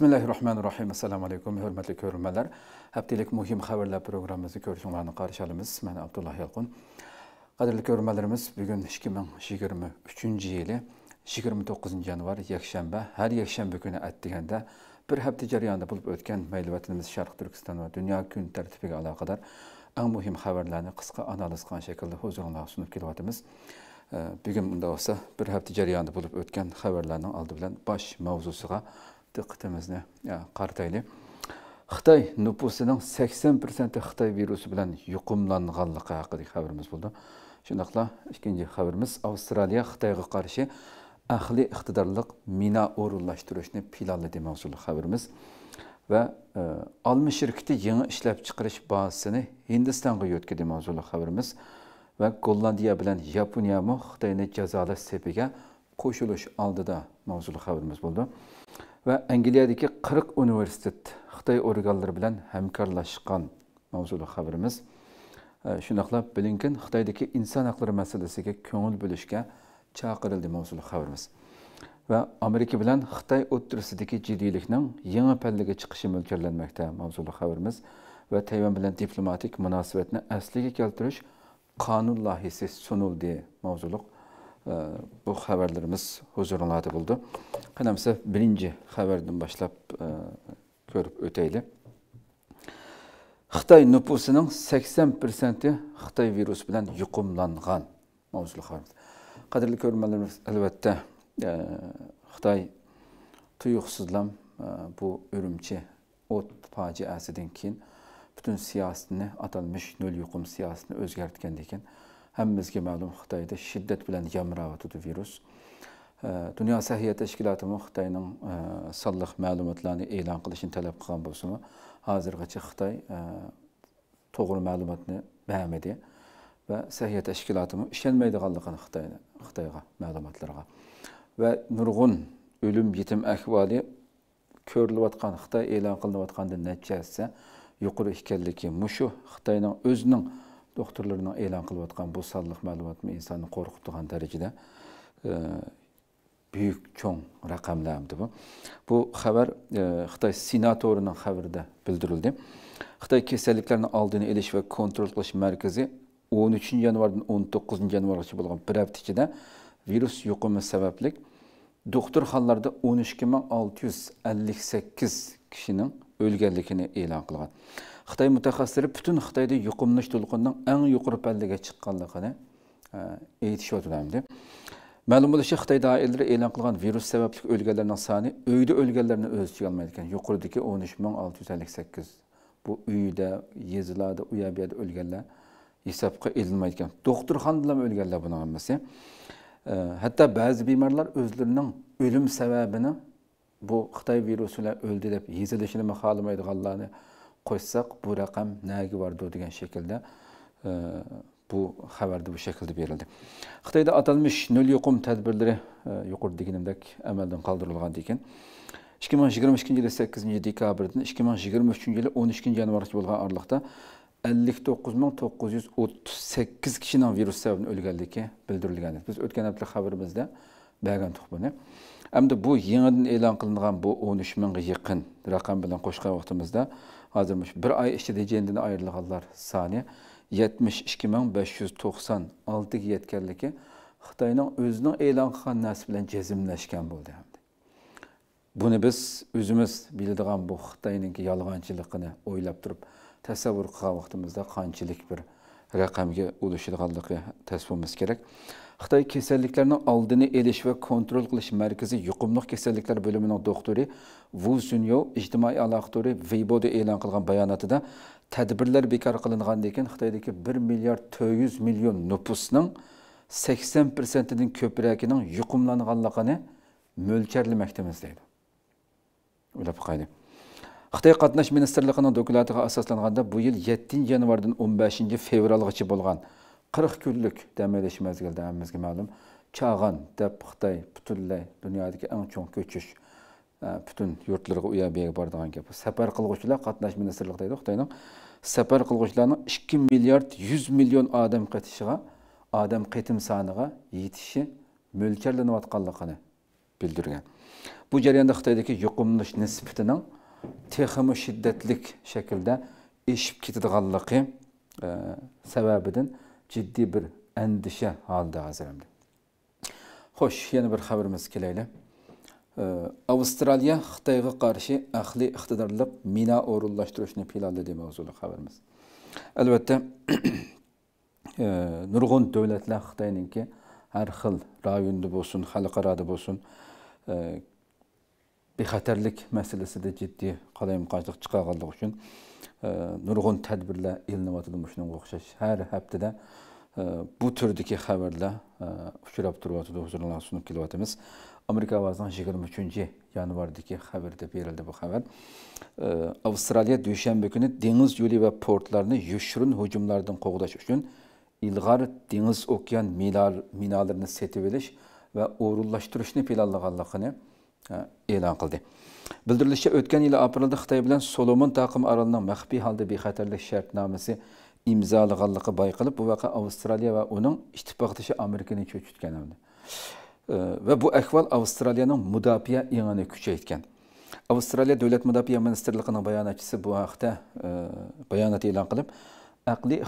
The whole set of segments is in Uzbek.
Bismillahirrahmanirrahim. Assalamu alaykum, hörmətli görürmələr. Həftəlik mühim xəbərlər proqramımızı görüşünlərini qarşılayırıq. Mən Abdullah Yalqın. Qadirli görürmələrimiz, bu gün 2023-cü ili 29 yanvar yekşənbə, hər yekşənbə günü ət deyəndə bir həftə cəryanında bulub ötən məlumatımız Şərq Türkistan və dünya gün tərtibi ilə əlaqədar ən mühim xəbərlərini qısqa analiz qan şəkildə huzurunuza sunub gəliyatımız. Bu gün bunda olsa bir həftə cəryanında bulub ötən xəbərlərin aldı bilən baş mövzusuna diqqatimizni e, qartaylik xitoy nupusining sakson prosenti xitoy virusi bilan yuqumlanganligi haqidagi xabarimiz bo'ldi shundoqla ikkinchi xabarimiz avstraliya xitoyga qarshi ahli iqtidorliq mina o'rinlashtirishni planladi mavzuli xabarimiz va e, olma shirkiti yangi ishlab chiqarish bazasini hindistonga yo'tkadi mavzuli xabarimiz va gollandiya bilan yaponiyami xitoyni jazolash sepiga qo'shilish oldida mavzuli xabarimiz bo'ldi va angliyadagi qirq universitet xitoy organlari bilan hamkorlashgan mavzuli xabarimiz e, shundoqla blinkin xitoydagi inson haqlari masalasiga ko'ngil bo'lishga chaqirildi mavzuli haberimiz. va amerika bilan xitoy otursudaki jiddiylikning yangi pelliğe chiqishi mülkerlenmekte mavzuli haberimiz. va tayvan bilan diplomatik munosabatni asliga keltirish qonun loyihasi sunildi haberimiz. bu xəbərlərimiz huzurunuzda buldu. Hələmsə birinci xəbərdən başlap e, görüb ötəyli. Xitay nüfusunun 80%-i Xitay virusu bilan yuqumlanğan mövzulu xəbər. Qadirli görmələrimiz əlbəttə ə, e, Xitay tuyuqsuzlam ə, e, bu ürümçi ot faciəsindən keyin bütün siyasətini atalmış nöl yuqum siyasətini özgərtkəndən keyin Həmmizki məlum Xitayda şiddət bilən yamravatudur virus. Dünya Səhiyyə Təşkilatının Xitayının e, sallıq məlumatlarını elan qilishini tələb qılan bolsunmu, hazırgacha Xitay e, to'g'ri məlumatını bəyənmədi və Səhiyyə Təşkilatının işlənməydiğanlığını Xitayda, Xitayğa məlumatlarına və nurg'un ölüm yetim ahvoli ko'rilayotgan Xitoy e'lon qilinayotgandan natijasi yuqori ekanligi mushu Xitoyning o'zining doktorlarning e'lon qilayotgan bu sallık malumatını insonni qo'rqitgan derecede e, büyük cho'ng raqamlardi bu bu haber e, xitoy senatorining xabarida bildirildi xitoy kasalliklarni aldığını iliş ve kontrol kılış merkezi 13 yanvardan 19 yanvargacha bulan bir de virüs yukumu sebeplik doktor hallarda 13.658 kişinin o'lganligini e'lon qilgan Xitay mütəxəssisləri bütün Xitayda yuqumluş tulqununun ən yuqarı pəlləyə çıxqanlığını eytişib ötürəmdi. Məlum olunuşu Xitay dairələri elan qılğan virus səbəbli ölkələrin sani öydə ölkələrini öz içə almaydı ekan. Yuqurdakı 13658 bu öydə, yezilarda, uyabiyada ölkələr hesabqa edilməydi ekan. Doktorxanadan ölkələr bunun hamısı. E, hətta bəzi bimarlar özlərinin ölüm səbəbini bu Xitay virusu ilə öldü deyib yazılışını xalamaydıqanlarını qo'ysak bu rakam naga bordi degan şekilde e, bu haberde bu şekilde verildi. xitoyda atalmish nol yuqum tadbirlari e, yuqorida deganimdek amaldan qoldirilgan ekan 2022 yılı 8 dekabrdan 2023 yılı 13 yanvargacha bo'lgan oraliqda 59938 kishining virus sababli o'lganligi bildirilgan edi biz o'tgan haberimizde xabarimizda bergan tuq buni hamda bu yangidan e'lon qilingan bu 13 mingga yaqin raqam koşkaya qo'shgan hozir bir oy ichida jendin ayrilganlar sani yetmish ikki ming besh xitoyning o'zining e'lon qilgan narsa bilan jazmlashgan bo'ldi hamdi. buni biz o'zimiz biladigan bu xitoyninki yolg'onchiligini o'ylab turib tasavvur qilgan vaqtimizda qanchalik bir raqamga ulashilganligi tasvirimiz kerak xitoy kasalliklarni oldini olish va kontrol qilish markazi yuqumli kasalliklar bo'limining doktori vu sunyo ijtimoiy aloqadori veyboda e'lon qilgan bayonotida tadbirlar bekor qilingandan keyin xitoydagi bir milliard to'rt yuz million nupusning sakson persentidan ko'pragining yuqumlanganligini mo'lcharlamoqdamiz deydi o'ylab qo'ying Xitoy qatnash ministrligining dokumentiga asoslanganda bu yıl 7 yanvardan 15 fevralgacha bo'lgan 40 kunlik dam olish mezgilida hammamizga ma'lum chag'an deb Xitoy butunlay dunyodagi eng chong ko'chish butun yurtlarga u yoq bu yoqqa boradigan gap safar qilguvchilar qatnash ministrligi deydi xitoyning safar qilguvchilarning 2 milliard 100 million odam qatishiga odam qitim soniga yetishi mo'ljallanayotganligini bildirgan bu jarayonda xitoydagi yuqumlish nisbatining teximi şiddətlik şəkildə eşib ketidiganlığı e, səbəbidən ciddi bir əndişə halda hazırımdır. Xoş, yeni bir xəbərimiz gələylə. E, Avstraliya Xitayğa qarşı əxli iqtidarlıq mina orunlaşdırışını planladı mövzulu xəbərimiz. Əlbəttə e, nurgun dövlətlər Xitayınınki hər xil rayonda bolsun, xalqarada bolsun, bexatarlik masalasida jiddiy qarama-qarshilik chiqarganligi uchun e, nurg'un tadbirlar elinyotidi shunga o'xshash har haftada e, bu turdagi xabarlar uchrab e, turyotidi huzuringlarga sunib kelyapmiz amerika ovozining yigirma uchinchi yanvardagi xabarda berildi bu xabar avstraliya dushanba kuni dengiz yo'li va portlarni yashirin hujumlardan qo'g'dash uchun ilg'ar dengiz okean minalarni setib olish va o'rinlashtirishni planlaganligini Э, e'lon qildi bildirilishicha o'tgan yili aprelda xitoy bilan solomon taqim orolining maxfiy holda bexatarlik shartnomasi imzolaganligi bayqalib bu vaqa avstraliya va uning amerikani cho'chitgan э, va bu ahvol avstraliyaning mudofaa kuchaytgan avstraliya davlat mudofaa ministrligining bayonotchisi bu haqda э, bayonot e'lon qilib aqliy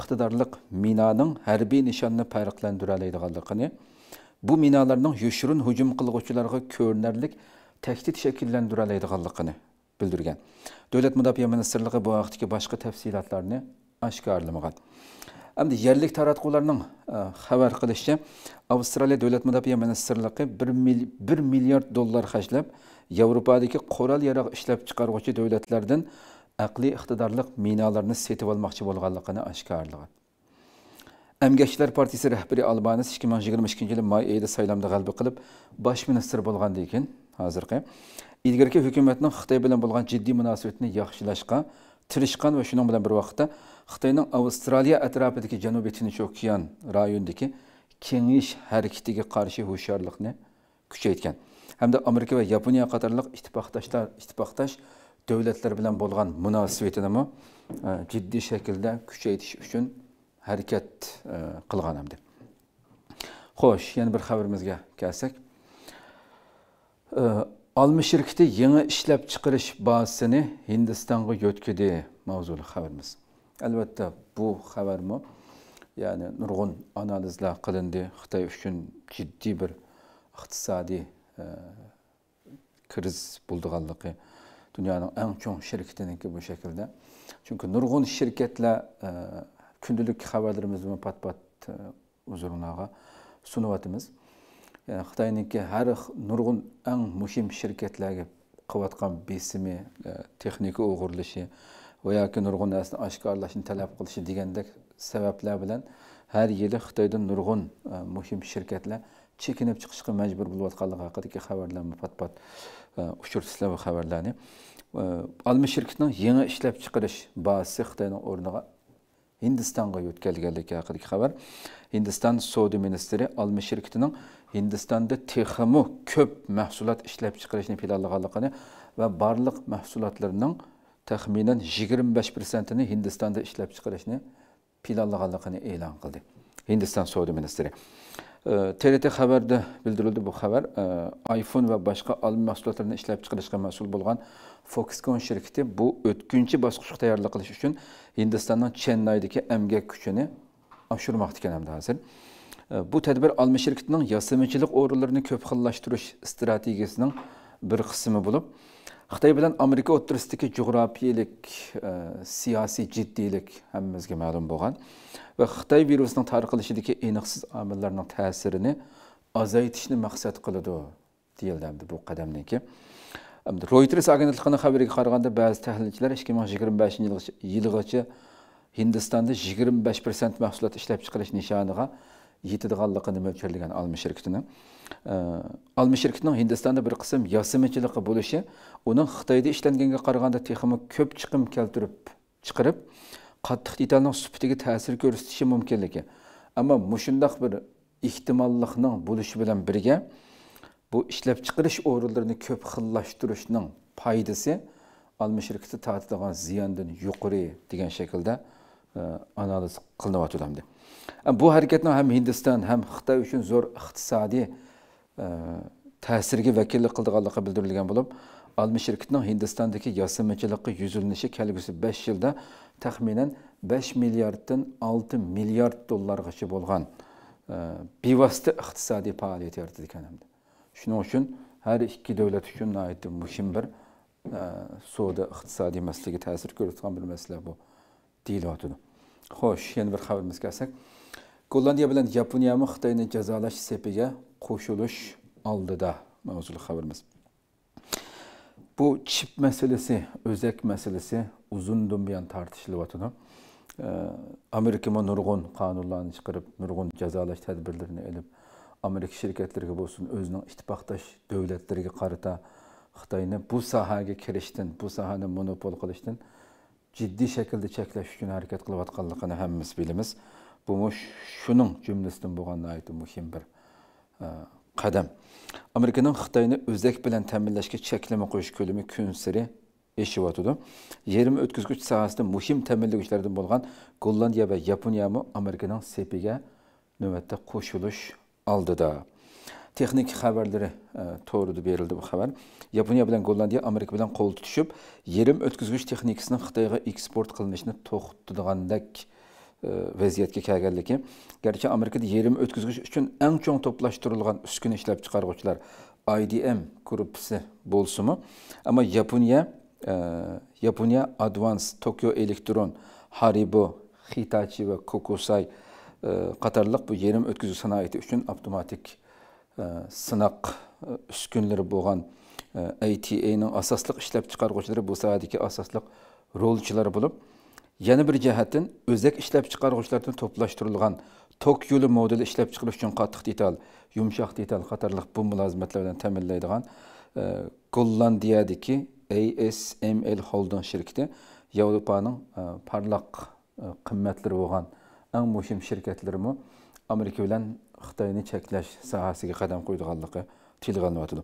bu hujum qilg'uvchilarga ko'rinarlik tehdit şekillendirildiğini bildirgen. Devlet Müdafiye Ministerliği bu vaxtdaki başka tefsilatlarını aşkarlamağın. Әмді ерлік таратқыларының хабар қылышчы, Австралия Дөлет Мұдапия Министерлігі 1 миллиард доллар қажылып, Европадегі қорал ярақ ішләп чықарғычы дөлетлердің әқли иқтидарлық миналарыны сетіп алмақчы болғалықыны ашқарлығы. Әмгәшілер партиясы рәхбері Албанис 2022 жылы май айда сайламда ғалбы қылып, баш министр болған дейкен, hozirgi илгерки hükümetinin xitoy bilan bo'lgan jiddiy munosabatni yaxshilashga tirishgan va shuning bilan bir vaqtda xitoyning avstraliya atrofidagi janubiy tinch okean rayonidagi kengish harakatiga qarshi hushyorlikni kuchaytgan hamda amerika va yaponiya qatorliq ittifoqdoshlar ittifoqdosh davlatlar bilan bo'lgan munosabatini jiddiy shaklda kuchaytirish uchun harakat qilgan hamda xo'sh yana bir xabarimizga kelsak olmi shirkiti yangi ishlab chiqarish bazasini hindistonga yo'tkidi mavzuli xabarimiz albatta bu xabarmi ya'ni nurg'un analizlar qilindi xitoy uchun jiddiy bir iqtisodiy e, kriz bo'ldiganligi dunyoning eng chong shirkitiniki bu shaklda chunki nurg'un shirkatlar e, kundalik xabarlarimizni pat pat e, uzrlarga sunyapmiz Қытайныңке э, әр нұрғын әң мұхим шіркетләгі қыватқан бесімі, э, техника оғырлышы, ойаки нұрғын әсін ашқарлашын тәләп қылышы дегендік сәбәплә білән әр елі Қытайдың нұрғын э, мұхим шіркетлі чекініп чықышқы мәжбүр болып атқалығы хақыдекі қабарларымы пат-пат ұшыр сіләбі Алмы Alma şirketinin yeni işlep басы Қытайның Xitay'ın ornuna Hindistan'a yötkelgelik hakkındaki haber. Hindistan Saudi Ministeri Alma şirketinin Hindistanda texmi ko'p mahsulot ishlab chiqarishni planlaganligini va barliq mahsulotlarning taxminan 25%ini Hindistonda ishlab chiqarishni planlaganligini e'lon qildi. Hindiston savdo ministri TRT xabarda bildirildi bu xabar e, iPhone va boshqa olma mahsulotlarini ishlab chiqarishga mas'ul bo'lgan Foxconn shirkati bu o'tkinchi bosqichga tayyorgarlik qilish uchun Hindistonning Chennaydagi emgak kuchini oshirmoqda ekan hamda hozir. Ee, bu tedbir almışirkitinin yasamıcılıq orullarını köp xillaştırış stratejisinin bir kısmı bulup, xitoy bilan amerika o'tirisidagi jug'rofiyalik e, siyosiy jiddiylik hammamizga ma'lum ve va xitoy virusining tarqalishidagi aniqsiz omillarning ta'sirini ozaytishni maqsad qiladi deyildi bu qadamdan keyin reuters agentligini xabariga qaraganda ba'zi tahlilchilar ikki ming yigirma beshinchi yilgacha hindistonda yigirma besh prosent mahsulot ishlab chiqarish nishoniga yetadiganligini mo'lchallagan olma shirkitini olma shirkitning hindistonda bir qism yosimichiligi bo'lishi uning xitoyda ishlanganga qaraganda texmi ko'p chiqim keltirib chiqarib qattiq detalning supitiga ta'sir ko'rsatishi mumkinligi ammo mushundoq bir ehtimollikning bo'lishi bilan birga bu ishlab chiqarish o'rinlarini ko'p xillashtirishning foydasi olma shirkiti tatadigan ziyondan yuqori degan shaklda e, analiz qilinyotgandi Bu hərəkətlə həm Hindistan, həm Xitay üçün zor iqtisadi e, təsirə vəkillik qıldığı bildirilən olub, Almi şirkətinin Hindistandakı yasımçılığı yüzülüşü kəlgüsü 5 ildə təxminən 5 milyarddan 6 milyard dollargaça bolğan e, bivasitə iqtisadi fəaliyyət yaratıdı həm də. Şunun üçün hər iki dövlət üçün nəhayət mühim bir ə, e, soda iqtisadi məsələyə təsir göstərən bir məsələ bu deyilədir xo'sh yana bir xabarimizga kelsak gollandiya bilan yaponiyami xitoyni jazolash sepiga qo'shilish oldida mavzuli xabarimiz bu chip masalasi o'zak masalasi uzundan buyon tortishilyotidi amerikama nurg'un qonunlarni chiqarib nurg'un jazolash tadbirlarini ilib amerika shirkatlariga bo'lsin o'zining ittifoqdosh davlatlariga qarata xitoyni bu sohaga kirishdan bu sohani monopol qilishdan ciddi şekilde çekleş üçün hareket kılıp atkallıqını hemimiz bilimiz. Bu muş şunun cümlesinden boğanına ait mühim bir e, qadam. Amerikanın Xitayını özək bilən təminləşki çəkiləmə qoyuş kölümü kün siri eşib atıdı. 20 ötküzgüç sahəsində mühim təminləşkilərdən bolğan Gollandiya və Yaponiya mı Amerikanın sepigə növətdə koşuluş aldı da texnik xabarlari e, to'g'rida berildi bu xabar yaponiya bilan gollandiya amerika bilan qo'l tutishib yerim o'tkazgich texnikasini xitoyga eksport qilinishni to'xtatgandek e, vaziyatga kelganligi Gerçi amerikada yerim o'tkazgich uchun eng chong to'plashtirilgan uskuna ishlab chiqaruvchilar idm gruppasi bo'lsimi ammo yaponiya Japonya, e, advance tokyo elektron haribo hitachi va kokusay qatorliq bu yerim o'tkazish sanoati uchun avtomatik Э, сынақ э, үскүнлері болған ATA-ның э, асаслық ішләп чыгаргычлары bu саадеки асаслық ролчылар болып, yana bir jihatdan o'zak ishlab chiqaruvchilardan to'plashtirilgan tok yo'li modeli ishlab chiqarish uchun qattiq detal yumshoq detal qatorliq bu mulozmatlar bilan ta'minlaydigan gollandiyadagi asml holding shirkati yevropaning parlaq qimmatlari bo'lgan eng muhim shirkatlarimi amerika bilan Xitoyni cheklash sohasiga qadam qo'ydiganligi tilga olinyotidi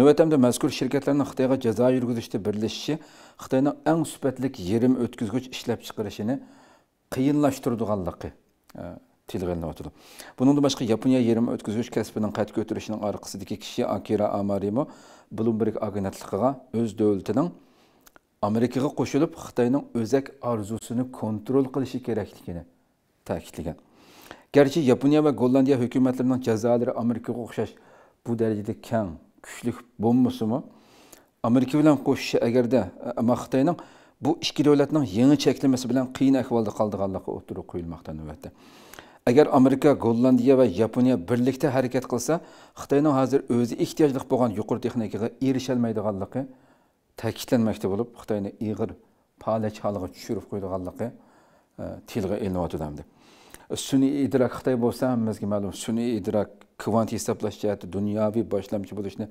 navbatda hamda mazkur shirkatlarning xitoyga jazo yurgizishda birlashishi xitoyning eng sifatli yerim o'tkazgich ishlab chiqarishini qiyinlashtiradiganligi e, tilga olinyotidi bundan boshqa yaponiya yerim o'tkazgich kasbining qayta ko'tarishining orqasidagi kishi akira amarimo bloomberg agentligiga o'z davlatining amerikaga qo'shilib xitoyning o'zak orzusini kontrol qilishi kerakligini ta'kidlagan garchi yaponiya va gollandiya hukumatlarining jazolari amerikaga o'xshash bu darajada keng kuchli bo'lmasimi amerika bilan qo'shishi agarda de xitoyning bu ikki davlatning yangi bilen bilan qiyin ahvolda qoldiganligi oturup qo'yilmoqda növete. agar amerika gollandiya va yaponiya birlikda harakat qilsa xitoyning hozir o'zi ehtiyojli bo'lgan yuqori texnikaga erisholmaydiganligi ta'kidlanmoqda iğir, xitoyni ig'ir çürüp holiga tushirib qo'ydiganligi tilga ilinyotdi sun'iy idrok xitoy bo'lsa hammamizga ma'lum sun'iy idrok kvant hisoblash jihati dunyoviy boshlamchi bo'lishni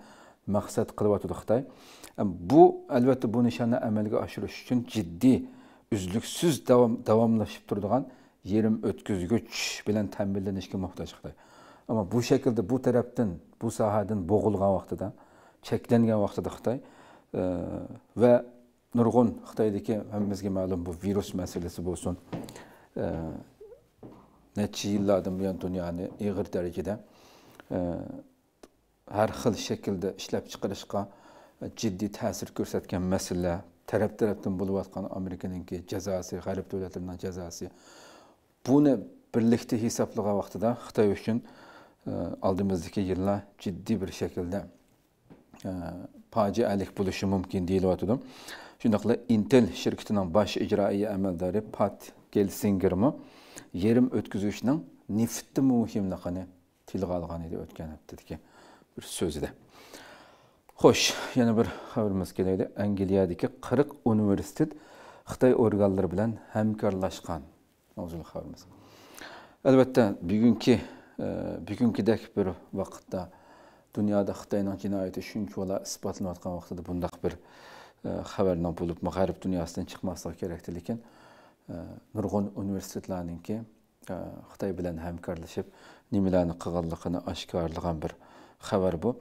maqsad qilyotdi xitoy bu albatta bu nishonni amalga oshirish uchun jiddiy uzluksiz davom davomlashib turadigan yerim o'tkazgich bilan ta'minlanishga muhtoj xitoy ammo bu shaklda bu tarafdan bu sohadan bo'g'ilgan vaqtida cheklangan vaqtida xitoy e, va nurg'un xitoydagi hammamizga ma'lum bu virus masalasi bo'lsin e, neçe yıllardan buyon dunyoni hani ig'ir darajada e, har xil shaklda ishlab e, chiqarishga jiddiy ta'sir ko'rsatgan masalalar taraf tarafdan bo'layotgan amerikaninki jazosi g'arb davlatlarining jazosi buni birlikda hisoblagan vaqtida xitoy uchun oldimizdagi e, yillar ciddi bir shaklda fojialik bo'lishi mumkin deyilyotidi shundoqla intel shirkitining bosh ijroiya amaldori pat Gelsinger mi? yerim o'tkazishning neftni muhimligini tilga olgan edi o'tgan haftadagi bir so'zida xo'sh yana bir xabarimiz kelaydi angliyadagi qirq universitet xitoy organlari bilan hamkorlashgan mavzuli xabarimiz albatta bugungi e, bugungidek bir vaqtda dunyoda xitoyning jinoyati shunchola isbotlanayotgan vaqtida bundoq bir e, xabarni bo'lib g'arb dunyosidan chiqmasligi kerak lekin нұрғын университетланыңке Қытай білән хәмкарлашып немеләні қығаллықыны ашқарлыған бір хабар бұ.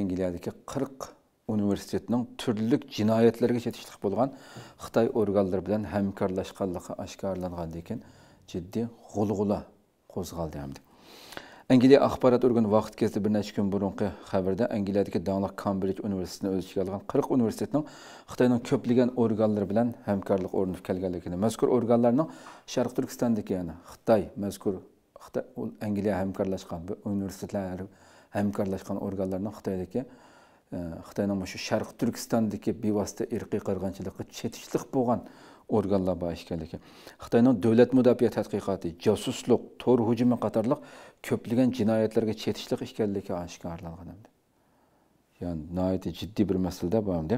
Әңгілиядеке 40 университетінің түрлік жинайетлерге жетіштік болған Қытай орғалдар білән хәмкарлашқаллықы ашқарланған декен жедде ғылғыла қозғалды әмдік. angliya axborot organi vaqt kezdi bir necha kun burunqi xabarda angliyadagi donliq kambridj universitetini o'z ichiga olgan qirq universitetning xitoyning ko'plagan organlari bilan hamkorlik o'rnatib kelganligini mazkur organlarning sharq turkistondagi ya'ni xitoy mazkur xitoy angliya hamkorlashgan universitetlar hamkorlashgan organlarning xitoydagi e, xitoyning shu sharq turkistondagi bevosita irqiy qirg'inchilikqa chetishliq bo'lgan organlar bor ekanligi xitoyning davlat mudofaa tadqiqoti josuslik to'r hujumi qatorliq ko'plagan jinoyatlarga chetishliq ekanligi oshkorlangan ya'ni nihoyat jiddiy bir masalada bo'ldi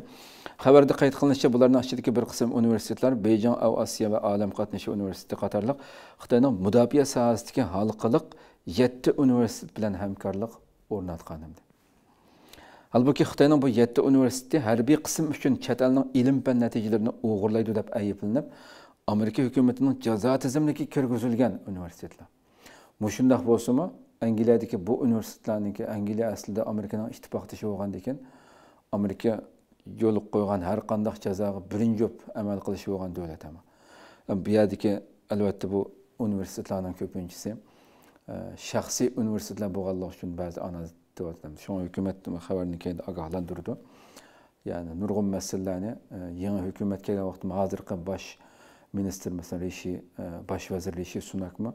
xabarda qayd qilinishicha bularning ichidagi bir qism universitetlar bejong av osiyo va olam qatnashi universiteti qatorliq xitoyning mudofaa sohasidagi xalqiliq yetti universitet bilan hamkorlik o'rnatgan Halbuki Xitoyning bu 7 üniversite harbiy qism uchun chet ilim ve fan natijalarini o'g'irlaydi deb ayblanib, Amerika hukumatining jazo tizimligi kirgizilgan universitetlar. Mushundaq bo'lsa-mu, Angliyadagi bu universitetlarniki Angliya aslida Amerikaning ittifoqdoshi bo'lgandan keyin Amerika yo'l qo'ygan her qanday jazoga birinchi bo'lib amal qilishi bo'lgan davlat ham. Bu yerdagi albatta bu universitetlarning ko'pinchisi eh, shaxsiy universitetlar bo'lganligi uchun ba'zi ana deyotamiz shuning hukumat xabarni keyin ogohlantirdi ya'ni nurg'un masalalarni e, hükümet hukumat kelgan vaqtda baş, minister mesela masalan rishi e, bosh vazir sunak mı?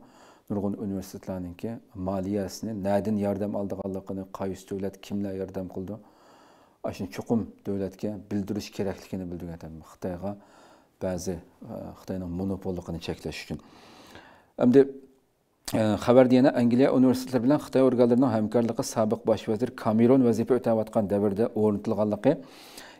nurg'un universitetlarninki moliyasini nadin yordam oldiganligini qaysi davlat kimlar yordam qildi ana shuni chuqum davlatga bildirish kerakligini bildirgan xitoyga e, ba'zi xitoyning monopolini cheklash uchun endi xəbər deyənə Angliya universitetləri bilan Xitay orqanlarının həmkarlığı sabiq baş vəzir Cameron vəzifə ötəyətən dövrdə oruntilğanlığı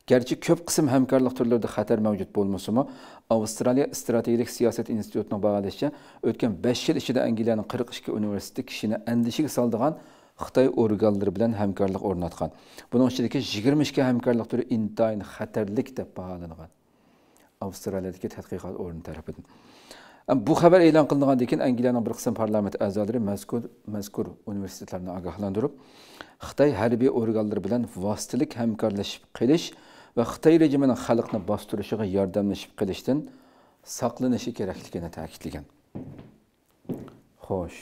Gerçi köp qism həmkarlıq türlərində xətər mövcud bolmasımı, Avstraliya Strategik Siyasət İnstitutunun bağlanışça ötən 5 il içində Angliyanın 42 universiteti kişini endişəyə saldığan Xitay orqanları bilan həmkarlıq ornatqan. Bunun içindəki 22 həmkarlıq türü intayin xətərlik deyə bahalanğan. Avstraliyadakı tədqiqat orunu tərəfindən. bu xabar e'lon qilingandan keyin angliyaning bir qism parlament a'zolari mazkur mazkur universitetlarni ogohlantirib xitoy harbiy organlari bilan vositalik hamkorlashib qilish va xitoy rejimining xalqni bostirishiga yordamlashib qilishdan saqlanishi kerakligini ta'kidlagan xo'sh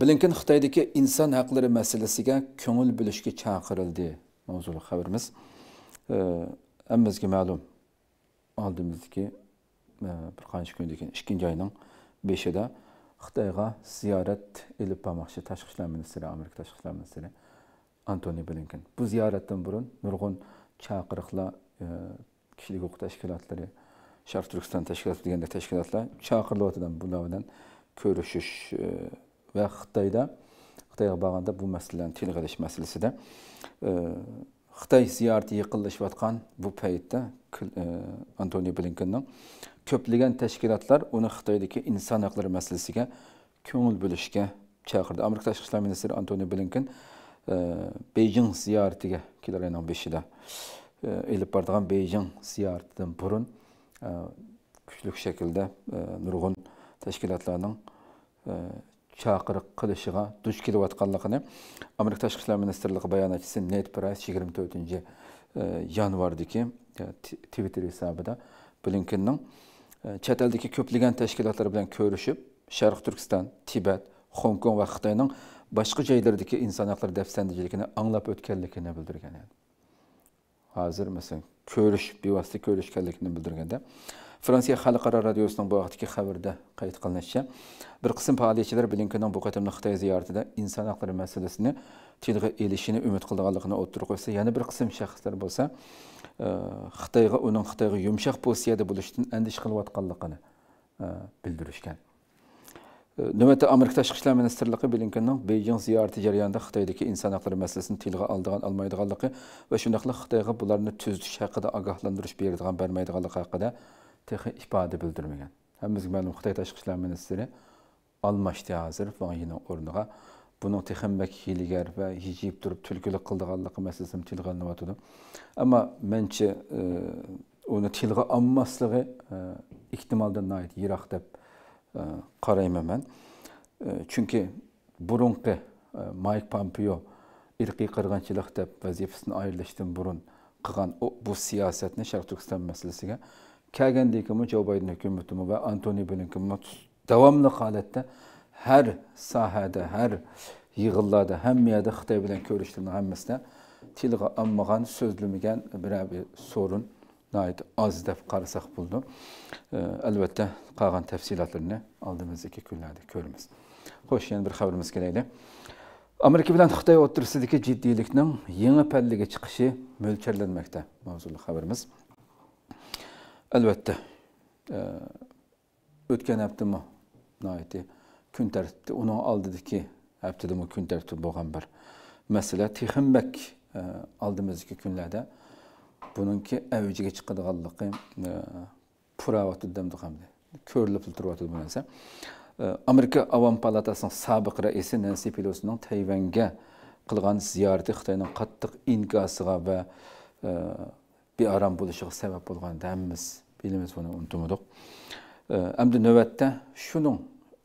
blinkin xitoydagi inson haqlari masalasiga ko'ngil bo'lishga chaqirildi mavzuli xabarimiz hammamizga ma'lum oldimizdagi Э, bir qancha kundan keyin ikkinchi oyning beshida xitoyga ziyorat ilib bormoqchi tashqi ishlar ministri amerika tashqi ishlar ministri antoni blinkin bu ziyoratdan burun nurg'un chaqiriqlar e, kishilik huquq tashkilotlari sharq turkiston tashkiloti degandek tashkilotlar chaqirilyotgan bular bilan ko'rishish e, va xitoyda xitoyga borganda bu masalani qilish masalasida e, xitoy ziyorati yaqinlashayotgan bu paytda antoni blinkinning köplügen teşkilatlar uni xitoydagi inson huquqlari masalasiga ko'ngil bo'lishga chaqirdi amerika tashqi ishlar ministri antoni blinkin e, bejing ziyoratiga kelar oyning beshida e, ilib boradigan bejing ziyoratidan burun e, kuchli shaklda e, nurg'un tashkilotlarning e, chaqiriq qilishiga duch kelayotganligini amerika tashqi ishlar ministrligi bayonotchisi net price yigirma to'rtinchi e, yanvardagi e, twitter hesabida blinkinning chet eldagi ko'plagan tashkilotlar bilan ko'rishib sharq turkiston tibat xong kong va xitoyning boshqa joylardagi inson haqlari dafsandichiligini anglab o'tganligini bildirgan edi hozir masalan ko'rish bevosita ko'rishganligini bildirganda fransiya xalqaro radiosining bu vaqtdagi xabarida qayd qilinishicha bir qism faoliyatchilar blinkinning bu qatimli xitoy ziyoratida inson haqlari masalasini tilg'i ilishini ümit qilganligini o'tirib qo'ysa yana bir qism shaxslar bo'lsa xitoyga uning xitoyga yumshoq pozitsiyada bo'lishidan andish qilayotganligini bildirishgan navbatda amerika tashqi ishlar ministrligi blinkinning beyjing ziyorati jarayonida xitoydagi inson haqlari masalasini tilga aldigan olmaydiganligi va shundaqla xitoyga bularni tuzitish haqida ogohlantirish beradigan bermaydiganligi haqida ifoda bildirmagan hammamizga ma'lum xitoy tashqi ishlar ministri almashdi hozir va o'rniga bunu texim vekiliger ve hicip durup tülkülük kıldıganlık meselesini tilganlı batıdı. Ama mençe e, onu tilga anmaslığı e, ihtimalden nait yirak dep e, karayım hemen. E, çünkü burunki e, Mike Pompeo irqiy qirg'inchilik deb vazifasidan ayrilishdan burun qilgan bu siyosatni sharq turkiston masalasiga kelgandan keyin jo bayden hukumati va antoni devamlı davomli hər sahədə, hər yığıllarda, həmmiyyədə Xitay bilən görüşlərin həmməsində tilğa ammağan sözlümügən birə bir sorun nait az dəf qarasaq buldu. Əlbəttə, qalan təfsilatlarını aldığımızdakı günlərdə görürüz. Xoş, yəni bir xəbərimiz gələydi. Amerika bilən Xitay oturusidəki ciddiliknin yeni pəlliyə çıxışı mülkərlənməkdə mavzulu xəbərimiz. Əlbəttə, ötkən həftəmə naiti xəbərimiz. күн тәртіпті оның алдыдекі әптедім күн тәртібі болған бір мәселе техінбәк алдымыздагы күнләрдә буныңки әвҗиге чыкканлыгы пурават демдигәмде көрүлүп турып атты бу нәрсә Америка Авам палатасының сабық рәйісі Нэнси Пелосиның Тайваньға қылған зиярты Қытайның қаттық инкасыға бә бейарам болышығы сәбәп болған дәміміз, біліміз бұны ұнтымыдық. Әмді нөвәтті шұның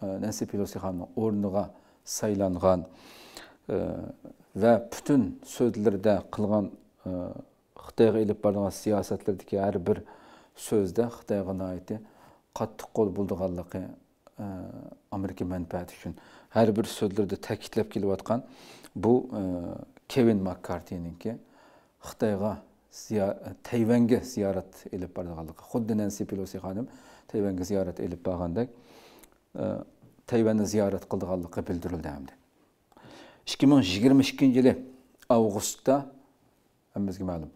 нәсіп елосиханның орныға сайланған вә пүтін сөздерді қылған Қытайға еліп барған сиясатлердегі әрбір сөзді Қытайға айты қатты қол бұлдығанлығы Америка мәнпәті үшін әрбір сөздерді тәкітлеп келіп жатқан бұл Кевин Маккартиніңке Қытайға Тайваньға зиярат еліп барғанлығы. Құдды Нэнси Пелоси ханым зиярат еліп барғандай Э, тәйбәні зиярат қылдығалықы білдірілді әмді. 2022 жылы ауғыстта, әмізге э, мәлім,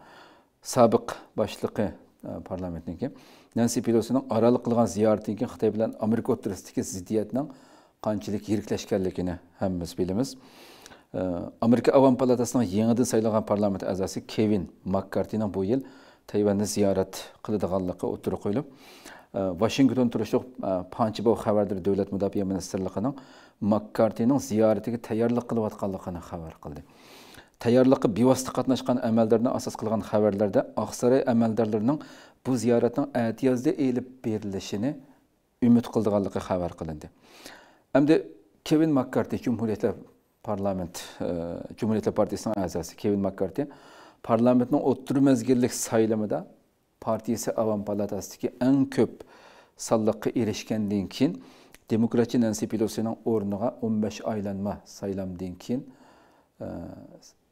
сабық башлықы э, парламентінен кен, Нәнси Пелосының аралық қылған зиярытын кен Қытай білән Америка отырыстығы зидиятінің қанчылық еріклешкәрлікіні әміз біліміз. Америка Аван Палатасының еңіді сайлыған парламент әзасы Кевин Маккартинің бұйыл Тайваны зиярат қылыдығалықы отыры қойлып. Washington turuşluq pançı bu xəbərdir Dövlət Müdafiə Ministerliğinin McCarthy'nin ziyarətə tayyorlik qılıb atqanlığını xəbər qıldı. Tayyorluqqa bevosita qatnaşqan əməldarlarni əsas qılğan xəbərlərdə Ağsaray əməldarlarının bu ziyarətin ətiyazda elib berilishini ümid qıldığanlığı xəbər qilindi. Əmdi Kevin McCarthy Cumhuriyyətlər parlament Cumhuriyyətlər Partiyasının əzası Kevin McCarthy parlamentning o'ttir mezgillik Partisi avam palatasidagi eng ko'p salliqqa erishgandan keyin demokratchi nansi pelosini 15 aylanma saylamdan keyin e,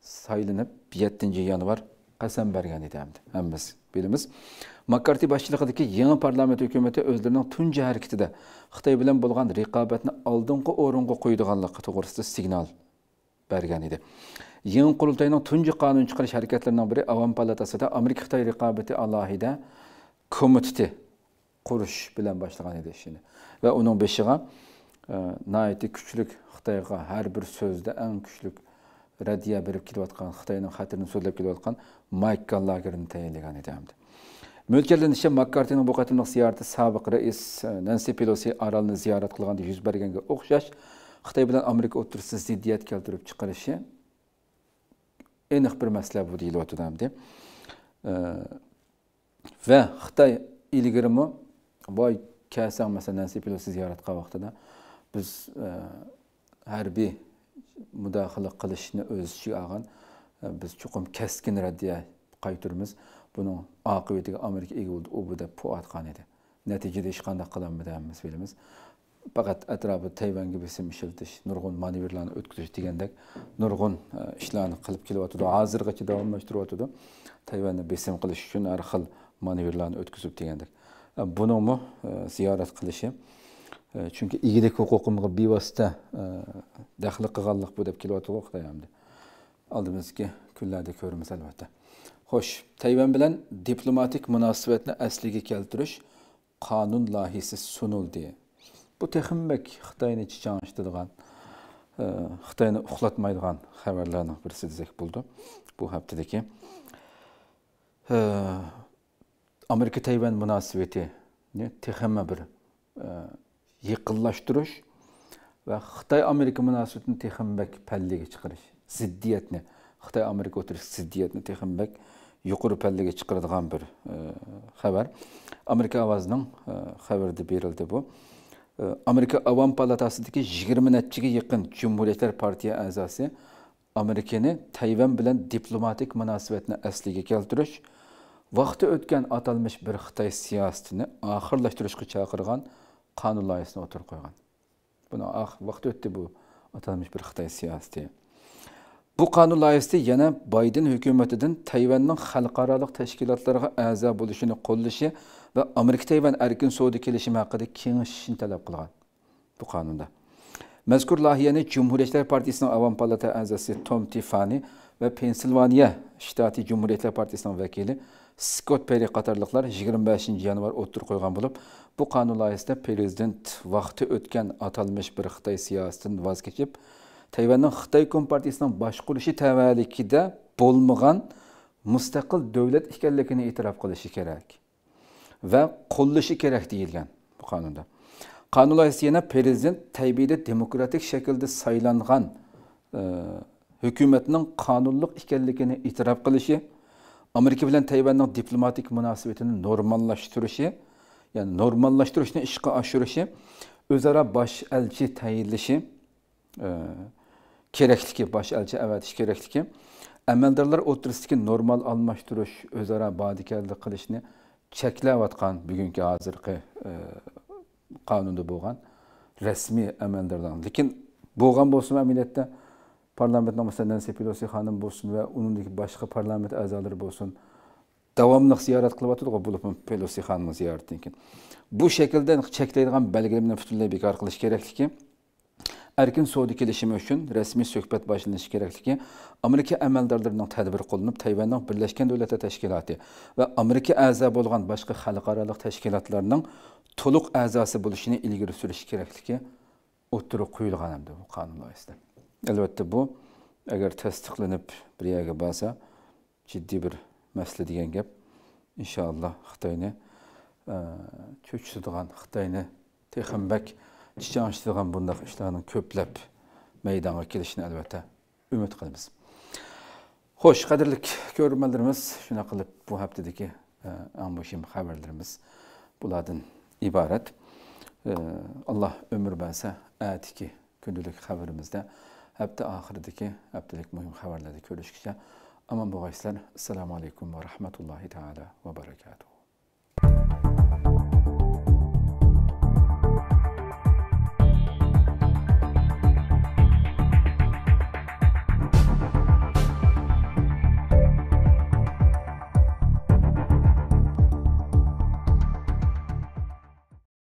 saylanib 7 yanvar qasam bergan edi hamda hammamiz McCarthy makkarti boshchiligidagi yangi parlament hukumati o'zlarining tunji harakatida xitoy bilan bo'lgan raqobatni oldingi o'ringa qo'yadiganligi to'g'risida signal bergan edi Yeni qurultoyining tunji kanun chiqarish harakatlarining biri avom palatasida amerika xitoy raqobati alohida komiteti qurish bilan boshlagan edi ishini va uning beshig'a e, nati kuchlik xitoyga har bir sözde en kuchlik raddiya berib kilovatkan xitoyning xatirini so'zlab kelayotgan maykal lagerini tayinlagan edi hamda mo'ljallanishcha makkartining bu qatimliq ziyorati sobiq reis e, Nancy pelosi orolni ziyorat qilganda yuz berganga o'xshash xitoy bilan amerika o'tirsida ziddiyat keltirib chiqarishi aniq bir masala bu deyilyotgandi va xitoy ilgirimi boy kasang masalan nansi pelosi ziyoratqa vaqtida biz e, harbiy mudahila qilishni o'z ichiga olgan e, biz chuqur keskin raddiya qaytirmiz buning oqibatiga amerika ega bo'ldi u bu deb puatgan edi natijada hech qanday qilolmadimiz bilamiz faqat atrofi tayvanga besim ishiltish nurg'un manevrlarni o'tkazish degandek nurg'un e, ishlarni qilib kelyotgandi hozirgacha davomlashtiryotgandi tayvanni besim qilish uchun har xil manevrlarni o'tkazib degandek e, bunimi e, ziyorat qilishi chunki egalik huquqimga bevosita daxli qilganlik bu deb kelyapti xudo hamdi oldimizgi kunlarda ko'ramiz albatta xo'sh tayvan bilan diplomatik munosabatni asliga keltirish qonun loyihasi sunildi бұл техімбек қытайны чичаңыштырған қытайны ұқлатмайдыған хабарларның бірісі десек болды бұл әптедеке Америка Тайвань мünasibeti ne бір bir e, америка ve Xitay Amerika münasibetini tehembek pelliğe çıkarış. Ziddiyetini, Xitay Amerika oturuş ziddiyetini tehembek yukarı bir e, xabar Amerika avazının e, berildi bu. Америка Аван палатасындағы 20 нәтижеге жақын Жумһуриятлар партия азасы Американы Тайвань билан дипломатик мунасабатны әслеге келтіруш, вақты өткен аталмыш бір Қытай сиясатын ахырлаштырушқа чақырған қанулайысына отыр қойған. Бұны ах, вақты өтті бұл аталмыш бір Қытай сиясаты. Bu qanun layihəsi yenə Bayden hökumətindən Tayvanın xalqaralıq təşkilatlara əza oluşunu qollaşı və Amerika-Tayvan ərkin savdo kelishimi haqqında kengəşishini tələb qılğan bu qanunda. Məzkur layihəni Cumhuriyyətlər Partiyasının Avam Palata əzası Tom Tiffany və Pensilvaniya shtati Cumhuriyyətlər Partiyasının vəkili Scott Perry qatarlıqlar 25-ci yanvar otur qoyğan olub, bu qanun layihəsində prezident vaxtı ötən atalmış bir Xitay siyasətinin vaz keçib, Tayvanning Xitoy Kompartiyasining boshqurishi tavallikida bo'lmagan mustaqil davlat ekanligini e'tirof qilishi kerak Ve qo'llashi kerak deyilgan bu kanunda. Kanunla loyihasi yana prezident taybida demokratik şekilde saylangan e, hukumatning qonunliq ekanligini e'tirof qilishi amerika bilan tayvanning diplomatik munosabatini normallashtirishi ya'ni normallashtirishni ishga oshirishi o'zaro bosh elchi tayinlashi e, ki baş elçi evet ki kerekligi otursun ki normal almashtirish o'zaro bodikarlik qilishni cheklayotgan bugungi hozirgi qonunda e, bo'lgan rasmiy amaldarlar lekin bo'lgan bo'lsin amaliyotda parlamentning mesela nansi pelosi xonim bo'lsin va uningdagi boshqa parlament devamlı ziyaret kılavatı da qilyotdi pelosi xonimni ziyoratidan keyin bu shaklda cheklaydigan belgilamani bir bekor qilish ki. erkin savdo kelishimi uchun rasmiy suhbat boshlanishi kerakligi amerika amaldorlarining tadbiri qo'llanib tayvanning birlashgan davlatlar tashkiloti va amerika a'zo bo'lgan boshqa xalqaro tashkilotlarning to'liq a'zosi bo'lishini ilgari surish kerakligi o'ttirib qo'yilgan hamda bu qonun loyihasida albatta bu agar tasdiqlanib bir yerga borsa jiddiy bir masala degan gap inshaalloh xitoyni cho'chitadigan xitoyni texambak çiçək açdığın bundaq işlərin köpləb meydana gəlişini əlbəttə ümid qılırıq. Xoş, qədirlik görürmələrimiz, şuna qılıb bu həftədəki e, ən mühim xəbərlərimiz bulardan ibarət. E, Allah ömür bənsə ətiki gündəlik xəbərimizdə həftə axırındakı həftəlik mühim xəbərlərdə görüşkəcə. Aman bu qayslar. Assalamu alaykum və rahmetullahi taala və bərəkatuh.